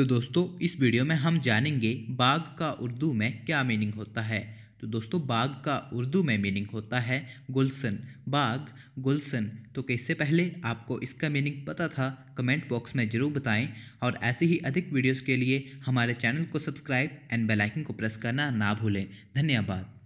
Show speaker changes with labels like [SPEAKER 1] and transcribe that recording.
[SPEAKER 1] तो दोस्तों इस वीडियो में हम जानेंगे बाघ का उर्दू में क्या मीनिंग होता है तो दोस्तों बाघ का उर्दू में मीनिंग होता है गुलसन बाघ गुलसन तो कैसे पहले आपको इसका मीनिंग पता था कमेंट बॉक्स में ज़रूर बताएं और ऐसे ही अधिक वीडियोस के लिए हमारे चैनल को सब्सक्राइब एंड बेल आइकन को प्रेस करना ना भूलें धन्यवाद